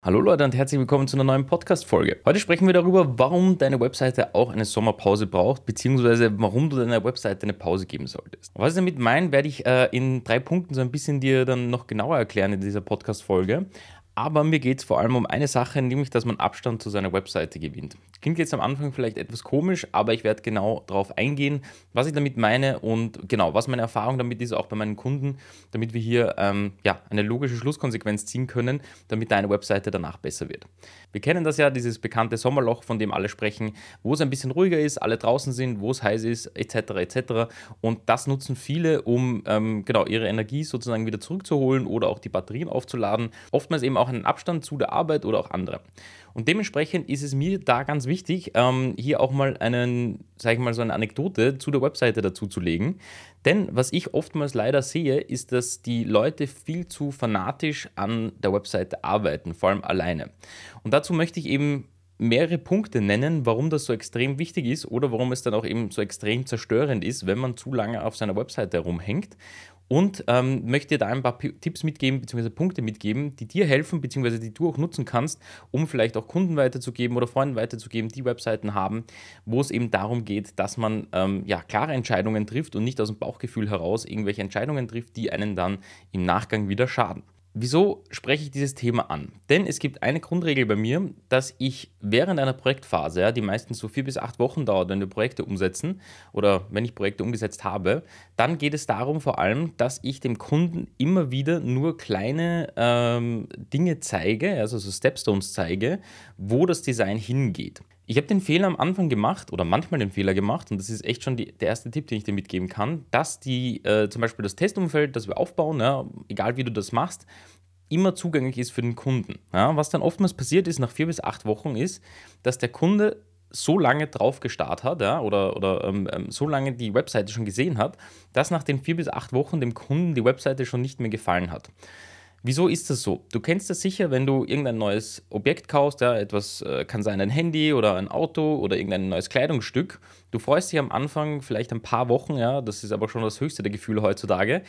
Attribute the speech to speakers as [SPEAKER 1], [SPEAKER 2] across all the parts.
[SPEAKER 1] Hallo Leute und herzlich willkommen zu einer neuen Podcast-Folge. Heute sprechen wir darüber, warum deine Webseite auch eine Sommerpause braucht, beziehungsweise warum du deiner Webseite eine Pause geben solltest. Was ich damit meine, werde ich äh, in drei Punkten so ein bisschen dir dann noch genauer erklären in dieser Podcast-Folge. Aber mir geht es vor allem um eine Sache, nämlich dass man Abstand zu seiner Webseite gewinnt. Klingt jetzt am Anfang vielleicht etwas komisch, aber ich werde genau darauf eingehen, was ich damit meine und genau, was meine Erfahrung damit ist, auch bei meinen Kunden, damit wir hier ähm, ja, eine logische Schlusskonsequenz ziehen können, damit deine Webseite danach besser wird. Wir kennen das ja, dieses bekannte Sommerloch, von dem alle sprechen, wo es ein bisschen ruhiger ist, alle draußen sind, wo es heiß ist, etc. etc. Und das nutzen viele, um ähm, genau ihre Energie sozusagen wieder zurückzuholen oder auch die Batterien aufzuladen. Oftmals eben auch auch einen Abstand zu der Arbeit oder auch andere. Und dementsprechend ist es mir da ganz wichtig, ähm, hier auch mal einen, sag ich mal, so eine Anekdote zu der Webseite dazu zu legen. Denn was ich oftmals leider sehe, ist, dass die Leute viel zu fanatisch an der Webseite arbeiten, vor allem alleine. Und dazu möchte ich eben mehrere Punkte nennen, warum das so extrem wichtig ist oder warum es dann auch eben so extrem zerstörend ist, wenn man zu lange auf seiner Webseite herumhängt und ähm, möchte dir da ein paar Tipps mitgeben, beziehungsweise Punkte mitgeben, die dir helfen, beziehungsweise die du auch nutzen kannst, um vielleicht auch Kunden weiterzugeben oder Freunden weiterzugeben, die Webseiten haben, wo es eben darum geht, dass man ähm, ja, klare Entscheidungen trifft und nicht aus dem Bauchgefühl heraus irgendwelche Entscheidungen trifft, die einen dann im Nachgang wieder schaden. Wieso spreche ich dieses Thema an? Denn es gibt eine Grundregel bei mir, dass ich während einer Projektphase, die meistens so vier bis acht Wochen dauert, wenn wir Projekte umsetzen oder wenn ich Projekte umgesetzt habe, dann geht es darum vor allem, dass ich dem Kunden immer wieder nur kleine ähm, Dinge zeige, also so Stepstones zeige, wo das Design hingeht. Ich habe den Fehler am Anfang gemacht oder manchmal den Fehler gemacht und das ist echt schon die, der erste Tipp, den ich dir mitgeben kann, dass die äh, zum Beispiel das Testumfeld, das wir aufbauen, ja, egal wie du das machst, immer zugänglich ist für den Kunden. Ja, was dann oftmals passiert ist nach vier bis acht Wochen ist, dass der Kunde so lange drauf gestarrt hat ja, oder, oder ähm, ähm so lange die Webseite schon gesehen hat, dass nach den vier bis acht Wochen dem Kunden die Webseite schon nicht mehr gefallen hat. Wieso ist das so? Du kennst das sicher, wenn du irgendein neues Objekt kaufst, ja, etwas äh, kann sein ein Handy oder ein Auto oder irgendein neues Kleidungsstück. Du freust dich am Anfang vielleicht ein paar Wochen, ja, das ist aber schon das höchste der Gefühle heutzutage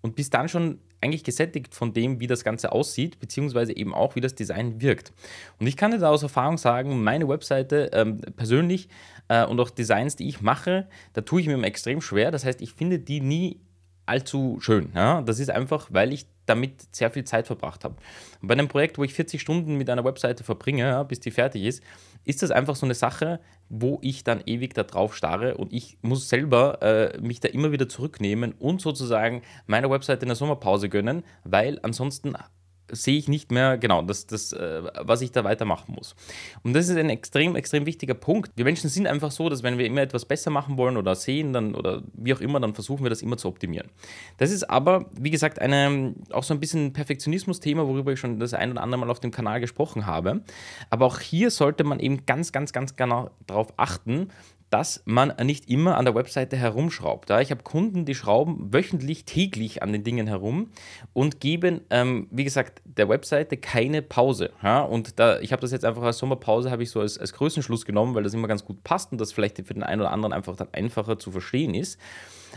[SPEAKER 1] und bist dann schon eigentlich gesättigt von dem, wie das Ganze aussieht, beziehungsweise eben auch, wie das Design wirkt. Und ich kann dir da aus Erfahrung sagen, meine Webseite ähm, persönlich äh, und auch Designs, die ich mache, da tue ich mir extrem schwer. Das heißt, ich finde die nie allzu schön. Ja? Das ist einfach, weil ich damit sehr viel Zeit verbracht habe. Und bei einem Projekt, wo ich 40 Stunden mit einer Webseite verbringe, ja, bis die fertig ist, ist das einfach so eine Sache, wo ich dann ewig da drauf starre und ich muss selber äh, mich da immer wieder zurücknehmen und sozusagen meiner Webseite in der Sommerpause gönnen, weil ansonsten sehe ich nicht mehr genau, das, das, äh, was ich da weitermachen muss. Und das ist ein extrem, extrem wichtiger Punkt. Wir Menschen sind einfach so, dass wenn wir immer etwas besser machen wollen oder sehen dann oder wie auch immer, dann versuchen wir das immer zu optimieren. Das ist aber, wie gesagt, eine, auch so ein bisschen Perfektionismus-Thema, worüber ich schon das ein oder andere Mal auf dem Kanal gesprochen habe. Aber auch hier sollte man eben ganz, ganz, ganz genau darauf achten, dass man nicht immer an der Webseite herumschraubt. Ja? Ich habe Kunden, die schrauben wöchentlich, täglich an den Dingen herum und geben, ähm, wie gesagt, der Webseite keine Pause. Ja? Und da, ich habe das jetzt einfach als Sommerpause, habe ich so als, als Größenschluss genommen, weil das immer ganz gut passt und das vielleicht für den einen oder anderen einfach dann einfacher zu verstehen ist.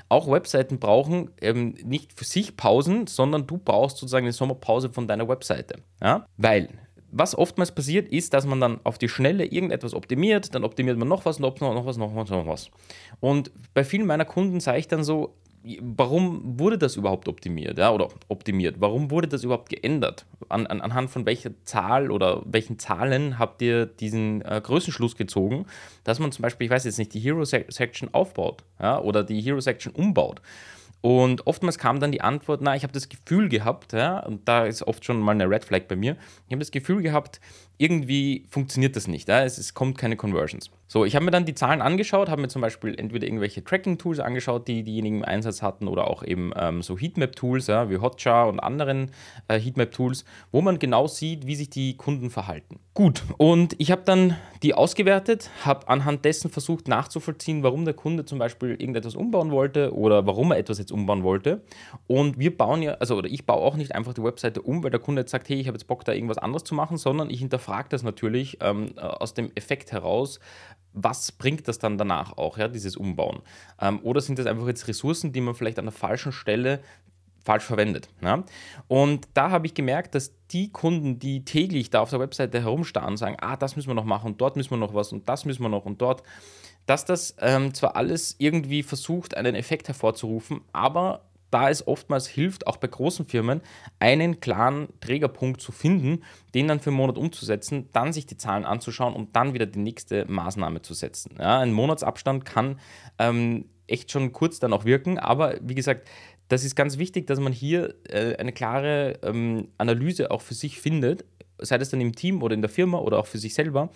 [SPEAKER 1] Auch Webseiten brauchen ähm, nicht für sich Pausen, sondern du brauchst sozusagen eine Sommerpause von deiner Webseite. Ja? Weil was oftmals passiert, ist, dass man dann auf die Schnelle irgendetwas optimiert, dann optimiert man noch was, noch, noch was, noch was, noch was. Und bei vielen meiner Kunden sage ich dann so, warum wurde das überhaupt optimiert? Ja, oder optimiert, warum wurde das überhaupt geändert? An, an, anhand von welcher Zahl oder welchen Zahlen habt ihr diesen äh, Größenschluss gezogen, dass man zum Beispiel, ich weiß jetzt nicht, die Hero-Section aufbaut ja, oder die Hero-Section umbaut? Und oftmals kam dann die Antwort, na, ich habe das Gefühl gehabt, ja, und da ist oft schon mal eine Red Flag bei mir, ich habe das Gefühl gehabt, irgendwie funktioniert das nicht. Ja? Es, es, kommt keine Conversions. So, ich habe mir dann die Zahlen angeschaut, habe mir zum Beispiel entweder irgendwelche Tracking-Tools angeschaut, die diejenigen im Einsatz hatten, oder auch eben ähm, so Heatmap-Tools ja, wie Hotjar und anderen äh, Heatmap-Tools, wo man genau sieht, wie sich die Kunden verhalten. Gut, und ich habe dann die ausgewertet, habe anhand dessen versucht nachzuvollziehen, warum der Kunde zum Beispiel irgendetwas umbauen wollte oder warum er etwas jetzt umbauen wollte. Und wir bauen ja, also oder ich baue auch nicht einfach die Webseite um, weil der Kunde jetzt sagt, hey, ich habe jetzt Bock, da irgendwas anderes zu machen, sondern ich hinterfrage hinterfragt das natürlich ähm, äh, aus dem Effekt heraus, was bringt das dann danach auch, ja, dieses Umbauen? Ähm, oder sind das einfach jetzt Ressourcen, die man vielleicht an der falschen Stelle falsch verwendet. Ja? Und da habe ich gemerkt, dass die Kunden, die täglich da auf der Webseite herumstarren, sagen, ah, das müssen wir noch machen und dort müssen wir noch was und das müssen wir noch und dort, dass das ähm, zwar alles irgendwie versucht, einen Effekt hervorzurufen, aber da es oftmals hilft, auch bei großen Firmen, einen klaren Trägerpunkt zu finden, den dann für einen Monat umzusetzen, dann sich die Zahlen anzuschauen und dann wieder die nächste Maßnahme zu setzen. Ja, ein Monatsabstand kann ähm, echt schon kurz dann auch wirken, aber wie gesagt, das ist ganz wichtig, dass man hier äh, eine klare ähm, Analyse auch für sich findet, sei das dann im Team oder in der Firma oder auch für sich selber,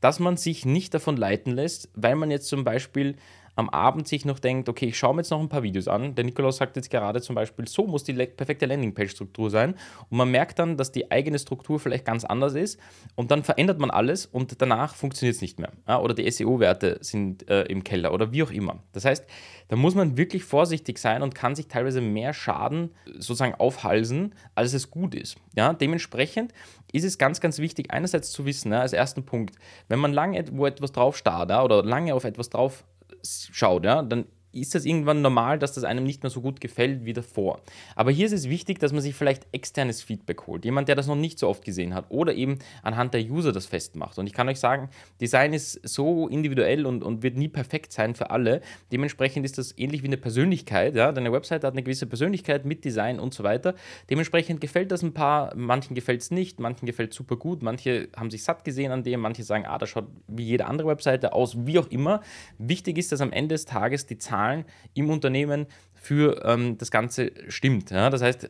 [SPEAKER 1] dass man sich nicht davon leiten lässt, weil man jetzt zum Beispiel am Abend sich noch denkt, okay, ich schaue mir jetzt noch ein paar Videos an. Der Nikolaus sagt jetzt gerade zum Beispiel, so muss die perfekte Landingpage-Struktur sein. Und man merkt dann, dass die eigene Struktur vielleicht ganz anders ist. Und dann verändert man alles und danach funktioniert es nicht mehr. Ja, oder die SEO-Werte sind äh, im Keller oder wie auch immer. Das heißt, da muss man wirklich vorsichtig sein und kann sich teilweise mehr Schaden sozusagen aufhalsen, als es gut ist. Ja, dementsprechend ist es ganz, ganz wichtig, einerseits zu wissen, ja, als ersten Punkt, wenn man lange wo etwas drauf starrt ja, oder lange auf etwas drauf schaut, ja, dann ist das irgendwann normal, dass das einem nicht mehr so gut gefällt wie davor. Aber hier ist es wichtig, dass man sich vielleicht externes Feedback holt. Jemand, der das noch nicht so oft gesehen hat oder eben anhand der User das festmacht. Und ich kann euch sagen, Design ist so individuell und, und wird nie perfekt sein für alle. Dementsprechend ist das ähnlich wie eine Persönlichkeit. Ja? Deine Website hat eine gewisse Persönlichkeit mit Design und so weiter. Dementsprechend gefällt das ein paar, manchen gefällt es nicht, manchen gefällt es super gut, manche haben sich satt gesehen an dem, manche sagen, ah, das schaut wie jede andere Webseite aus, wie auch immer. Wichtig ist, dass am Ende des Tages die Zahlen Zahlen im Unternehmen für ähm, das Ganze stimmt. Ja? Das heißt,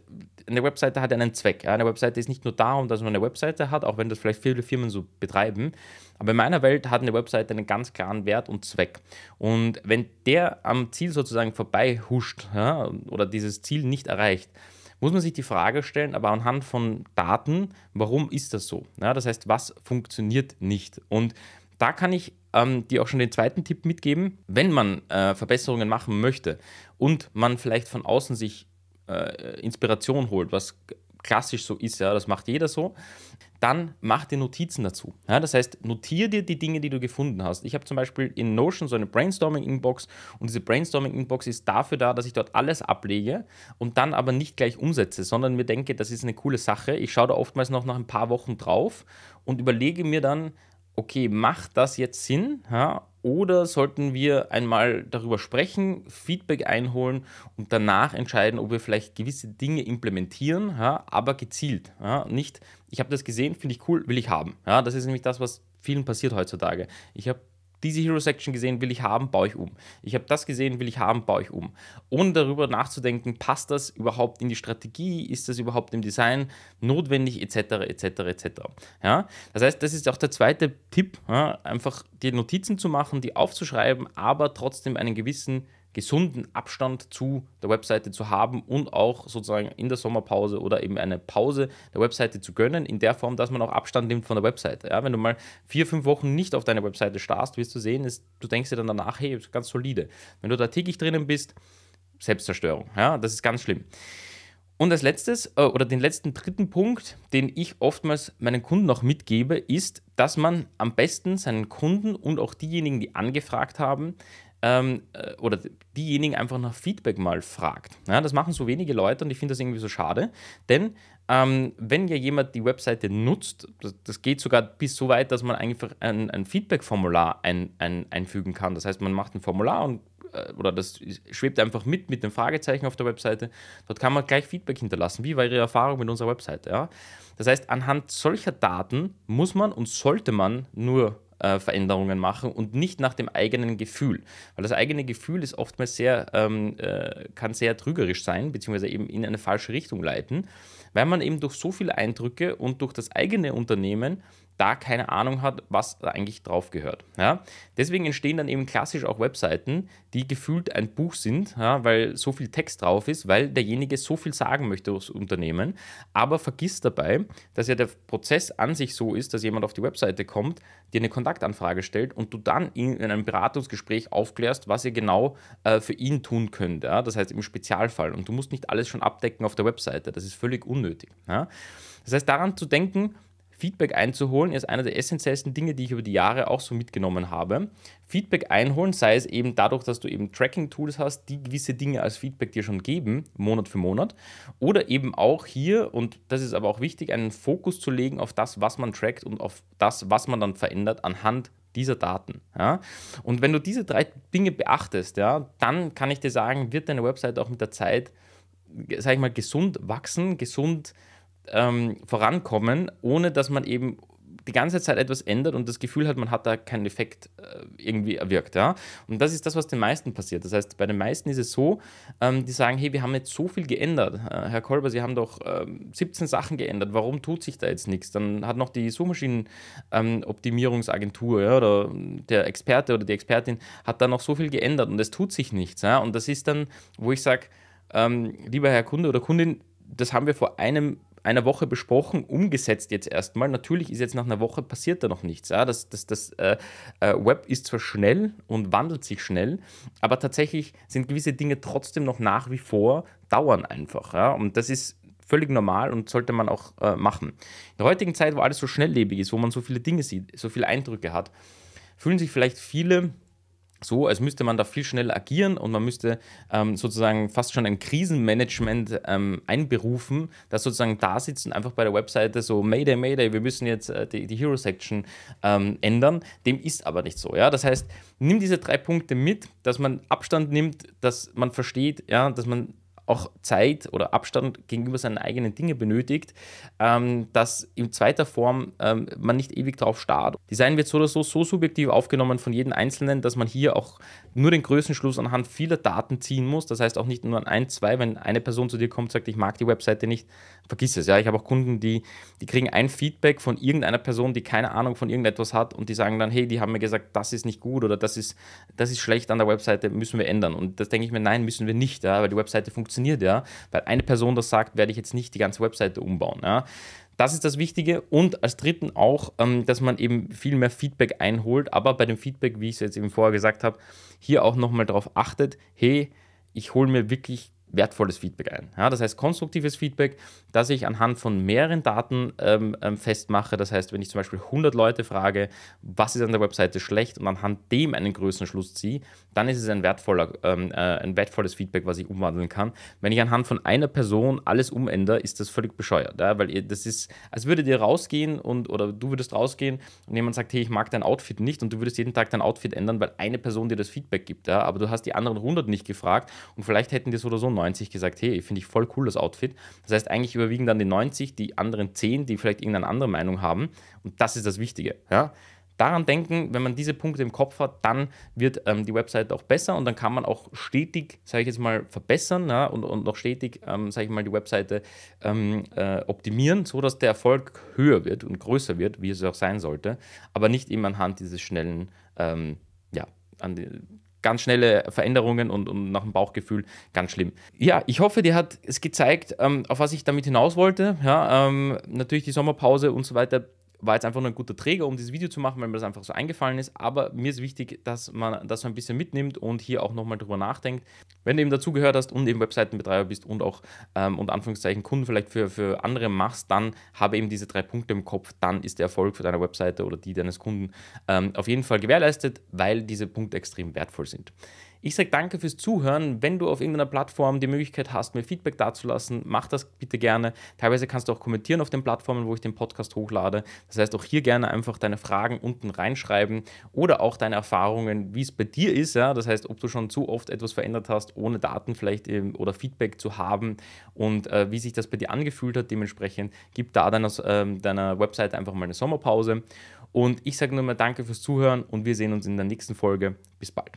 [SPEAKER 1] eine Webseite hat einen Zweck. Ja? Eine Webseite ist nicht nur darum, dass man eine Webseite hat, auch wenn das vielleicht viele Firmen so betreiben. Aber in meiner Welt hat eine Webseite einen ganz klaren Wert und Zweck. Und wenn der am Ziel sozusagen vorbei huscht ja? oder dieses Ziel nicht erreicht, muss man sich die Frage stellen, aber anhand von Daten, warum ist das so? das heißt, was funktioniert nicht? Und da kann ich ähm, die auch schon den zweiten Tipp mitgeben. Wenn man äh, Verbesserungen machen möchte und man vielleicht von außen sich äh, Inspiration holt, was klassisch so ist, ja, das macht jeder so, dann mach dir Notizen dazu. Ja, das heißt, notier dir die Dinge, die du gefunden hast. Ich habe zum Beispiel in Notion so eine Brainstorming-Inbox und diese Brainstorming-Inbox ist dafür da, dass ich dort alles ablege und dann aber nicht gleich umsetze, sondern mir denke, das ist eine coole Sache. Ich schaue da oftmals noch nach ein paar Wochen drauf und überlege mir dann, okay, macht das jetzt Sinn? Ja? Oder sollten wir einmal darüber sprechen, Feedback einholen und danach entscheiden, ob wir vielleicht gewisse Dinge implementieren, ja? aber gezielt. Ja? Nicht, ich habe das gesehen, finde ich cool, will ich haben. das ist nämlich das, was vielen passiert heutzutage. Ich habe diese Hero Section gesehen, will ich haben, baue ich um. Ich habe das gesehen, will ich haben, baue ich um. Ohne darüber nachzudenken, passt das überhaupt in die Strategie, ist das überhaupt im Design notwendig, etc., etc., etc. Ja? Das heißt, das ist auch der zweite Tipp, ja? einfach die Notizen zu machen, die aufzuschreiben, aber trotzdem einen gewissen gesunden Abstand zu der Webseite zu haben und auch sozusagen in der Sommerpause oder eben eine Pause der Webseite zu gönnen, in der Form, dass man auch Abstand nimmt von der Webseite. Ja, wenn du mal vier, fünf Wochen nicht auf deine Webseite starrst, wirst du sehen, ist, du denkst dir dann danach, hey, ist ganz solide. Wenn du da täglich drinnen bist, Selbstzerstörung. Ja, das ist ganz schlimm. Und als letztes äh, oder den letzten dritten Punkt, den ich oftmals meinen Kunden auch mitgebe, ist, dass man am besten seinen Kunden und auch diejenigen, die angefragt haben, ähm, äh, oder diejenigen einfach nach Feedback mal fragt. Ja, das machen so wenige Leute und ich finde das irgendwie so schade, denn ähm, wenn ja jemand die Webseite nutzt, das, das, geht sogar bis so weit, dass man einfach ein, ein Feedback-Formular ein, ein, einfügen kann. Das heißt, man macht ein Formular und äh, oder das schwebt einfach mit mit dem Fragezeichen auf der Webseite. Dort kann man gleich Feedback hinterlassen. Wie war Ihre Erfahrung mit unserer Webseite? Ja? Das heißt, anhand solcher Daten muss man und sollte man nur äh, Veränderungen machen und nicht nach dem eigenen Gefühl. Weil das eigene Gefühl ist oftmals sehr, ähm, äh, kann sehr trügerisch sein, beziehungsweise eben in eine falsche Richtung leiten, weil man eben durch so viele Eindrücke und durch das eigene Unternehmen da keine Ahnung hat, was da eigentlich drauf gehört. Ja? Deswegen entstehen dann eben klassisch auch Webseiten, die gefühlt ein Buch sind, ja, weil so viel Text drauf ist, weil derjenige so viel sagen möchte das Unternehmen, aber vergisst dabei, dass ja der Prozess an sich so ist, dass jemand auf die Webseite kommt, dir eine Kontaktanfrage stellt und du dann in, in einem Beratungsgespräch aufklärst, was ihr genau äh, für ihn tun könnt. Ja? Das heißt im Spezialfall. Und du musst nicht alles schon abdecken auf der Webseite. Das ist völlig unnötig. Das heißt, daran zu denken, Feedback einzuholen ist einer der essentiellsten Dinge, die ich über die Jahre auch so mitgenommen habe. Feedback einholen, sei es eben dadurch, dass du eben Tracking-Tools hast, die gewisse Dinge als Feedback dir schon geben, Monat für Monat. Oder eben auch hier, und das ist aber auch wichtig, einen Fokus zu legen auf das, was man trackt und auf das, was man dann verändert anhand dieser Daten. Ja? Und wenn du diese drei Dinge beachtest, ja, dann kann ich dir sagen, wird deine Website auch mit der Zeit, sag ich mal, gesund wachsen, gesund wachsen ähm, vorankommen, ohne dass man eben die ganze Zeit etwas ändert und das Gefühl hat, man hat da keinen Effekt äh, irgendwie erwirkt. Ja? Und das ist das, was den meisten passiert. Das heißt, bei den meisten ist es so, ähm, die sagen, hey, wir haben jetzt so viel geändert. Äh, Herr Kolber, Sie haben doch äh, 17 Sachen geändert. Warum tut sich da jetzt nichts? Dann hat noch die Suchmaschinenoptimierungsagentur ähm, ja, oder der Experte oder die Expertin hat da noch so viel geändert und es tut sich nichts. Ja? Und das ist dann, wo ich sage, ähm, lieber Herr Kunde oder Kundin, das haben wir vor einem einer Woche besprochen, umgesetzt jetzt erstmal. Natürlich ist jetzt nach einer Woche passiert da noch nichts. Ja? Das, das, das äh, äh, Web ist zwar schnell und wandelt sich schnell, aber tatsächlich sind gewisse Dinge trotzdem noch nach wie vor, dauern einfach. Ja? Und das ist völlig normal und sollte man auch äh, machen. In der heutigen Zeit, wo alles so schnelllebig ist, wo man so viele Dinge sieht, so viele Eindrücke hat, fühlen sich vielleicht viele so, als müsste man da viel schneller agieren und man müsste ähm, sozusagen fast schon ein Krisenmanagement ähm, einberufen, das sozusagen da sitzt und einfach bei der Webseite so Mayday, Mayday, wir müssen jetzt äh, die, die Hero-Section ähm, ändern. Dem ist aber nicht so. Ja? Das heißt, nimm diese drei Punkte mit, dass man Abstand nimmt, dass man versteht, ja, dass man auch Zeit oder Abstand gegenüber seinen eigenen Dingen benötigt, ähm, dass in zweiter Form ähm, man nicht ewig drauf starrt. Design wird so oder so so subjektiv aufgenommen von jedem Einzelnen, dass man hier auch nur den Größenschluss anhand vieler Daten ziehen muss. Das heißt auch nicht nur an ein, zwei, wenn eine Person zu dir kommt und sagt, ich mag die Webseite nicht, vergiss es. Ja, ich habe auch Kunden, die, die kriegen ein Feedback von irgendeiner Person, die keine Ahnung von irgendetwas hat und die sagen dann, hey, die haben mir gesagt, das ist nicht gut oder das ist, das ist schlecht an der Webseite, müssen wir ändern. Und das denke ich mir, nein, müssen wir nicht, ja, weil die Webseite funktioniert funktioniert, ja. Weil eine Person das sagt, werde ich jetzt nicht die ganze Webseite umbauen, ja. Das ist das Wichtige. Und als dritten auch, ähm, dass man eben viel mehr Feedback einholt. Aber bei dem Feedback, wie ich es jetzt eben vorher gesagt habe, hier auch nochmal darauf achtet, hey, ich hole mir wirklich wertvolles Feedback ein. Ja, das heißt konstruktives Feedback, das ich anhand von mehreren Daten ähm, ähm festmache. Das heißt, wenn ich zum Beispiel 100 Leute frage, was ist an der Webseite schlecht und anhand dem einen größeren Schluss ziehe, dann ist es ein, wertvoller, ähm, äh, ein wertvolles Feedback, was ich umwandeln kann. Wenn ich anhand von einer Person alles umändere, ist das völlig bescheuert, ja? weil ihr, das ist, als würdet ihr rausgehen und oder du würdest rausgehen und jemand sagt, hey, ich mag dein Outfit nicht und du würdest jeden Tag dein Outfit ändern, weil eine Person dir das Feedback gibt. Ja? Aber du hast die anderen 100 nicht gefragt und vielleicht hätten die so oder so neu 90 gesagt, hey, finde ich voll cool das Outfit. Das heißt, eigentlich überwiegen dann die 90, die anderen 10, die vielleicht irgendeine andere Meinung haben. Und das ist das Wichtige. Ja? Daran denken, wenn man diese Punkte im Kopf hat, dann wird ähm, die Website auch besser und dann kann man auch stetig, sage ich jetzt mal, verbessern ja? und, und auch stetig, ähm, sage ich mal, die Webseite ähm, äh, optimieren, sodass der Erfolg höher wird und größer wird, wie es auch sein sollte, aber nicht eben anhand dieses schnellen, ähm, ja, an die, ganz schnelle Veränderungen und, und, nach dem Bauchgefühl ganz schlimm. Ja, ich hoffe, dir hat es gezeigt, ähm, auf was ich damit hinaus wollte. Ja, ähm, natürlich die Sommerpause und so weiter war jetzt einfach nur ein guter Träger, um dieses Video zu machen, weil mir das einfach so eingefallen ist. Aber mir ist wichtig, dass man das so ein bisschen mitnimmt und hier auch nochmal drüber nachdenkt. Wenn du eben dazugehört hast und eben Webseitenbetreiber bist und auch ähm, unter Anführungszeichen Kunden vielleicht für, für andere machst, dann habe eben diese drei Punkte im Kopf. Dann ist der Erfolg für deine Webseite oder die deines Kunden ähm, auf jeden Fall gewährleistet, weil diese Punkte extrem wertvoll sind. Ich sage danke fürs Zuhören. Wenn du auf irgendeiner Plattform die Möglichkeit hast, mir Feedback dazulassen, mach das bitte gerne. Teilweise kannst du auch kommentieren auf den Plattformen, wo ich den Podcast hochlade. Das heißt, auch hier gerne einfach deine Fragen unten reinschreiben oder auch deine Erfahrungen, wie es bei dir ist. Ja? Das heißt, ob du schon zu oft etwas verändert hast, ohne Daten vielleicht ähm, oder Feedback zu haben und äh, wie sich das bei dir angefühlt hat. Dementsprechend gib da deiner, äh, deiner Website einfach mal eine Sommerpause. Und ich sage nur mal danke fürs Zuhören und wir sehen uns in der nächsten Folge. Bis bald.